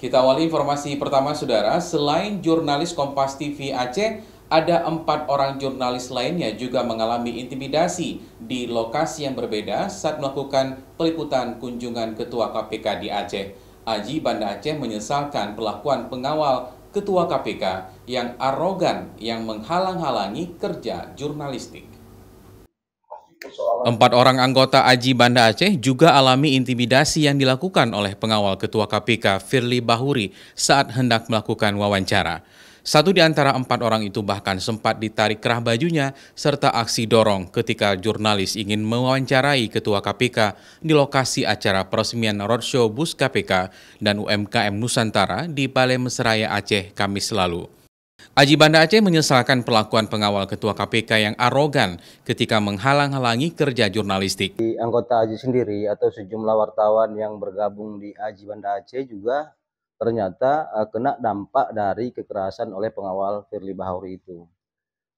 Kita awali informasi pertama, Saudara. Selain jurnalis Kompas TV Aceh, ada empat orang jurnalis lainnya juga mengalami intimidasi di lokasi yang berbeda saat melakukan peliputan kunjungan Ketua KPK di Aceh. Aji Banda Aceh menyesalkan perlakuan pengawal Ketua KPK yang arogan yang menghalang-halangi kerja jurnalistik. Empat orang anggota Aji Banda Aceh juga alami intimidasi yang dilakukan oleh pengawal Ketua KPK Firly Bahuri saat hendak melakukan wawancara. Satu di antara empat orang itu bahkan sempat ditarik kerah bajunya serta aksi dorong ketika jurnalis ingin mewawancarai Ketua KPK di lokasi acara peresmian roadshow bus KPK dan UMKM Nusantara di Palembang Seraya Aceh Kamis lalu. Aji Banda Aceh menyesalkan perlakuan pengawal Ketua KPK yang arogan ketika menghalang-halangi kerja jurnalistik. Di anggota Aji sendiri atau sejumlah wartawan yang bergabung di Aji Banda Aceh juga ternyata uh, kena dampak dari kekerasan oleh pengawal Firly Bahuri itu.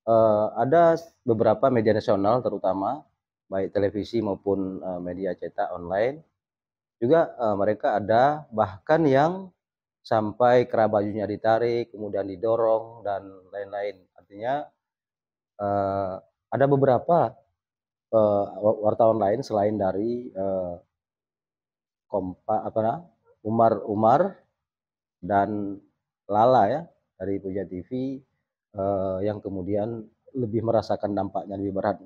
Uh, ada beberapa media nasional terutama baik televisi maupun uh, media cetak online juga uh, mereka ada bahkan yang sampai kerah bajunya ditarik, kemudian didorong dan lain-lain. Artinya uh, ada beberapa uh, wartawan lain selain dari uh, kompa apa nah, Umar Umar dan Lala ya dari Puja TV uh, yang kemudian lebih merasakan dampaknya lebih berat.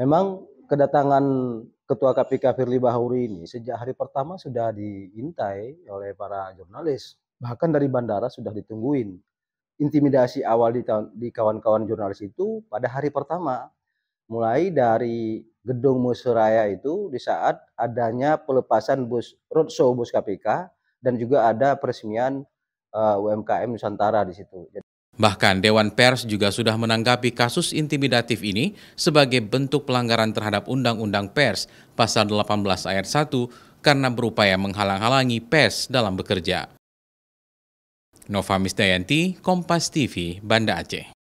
Memang kedatangan Ketua KPK Firly Bahuri ini sejak hari pertama sudah diintai oleh para jurnalis. Bahkan dari bandara sudah ditungguin. Intimidasi awal di kawan-kawan jurnalis itu pada hari pertama. Mulai dari gedung Musuraya itu di saat adanya pelepasan bus roadshow bus KPK dan juga ada peresmian uh, eh, UMKM Nusantara di situ. Bahkan Dewan Pers juga sudah menanggapi kasus intimidatif ini sebagai bentuk pelanggaran terhadap Undang-Undang Pers pasal 18 ayat 1 karena berupaya menghalang-halangi pers dalam bekerja. Nova Misdayanti, Kompas TV, Banda Aceh.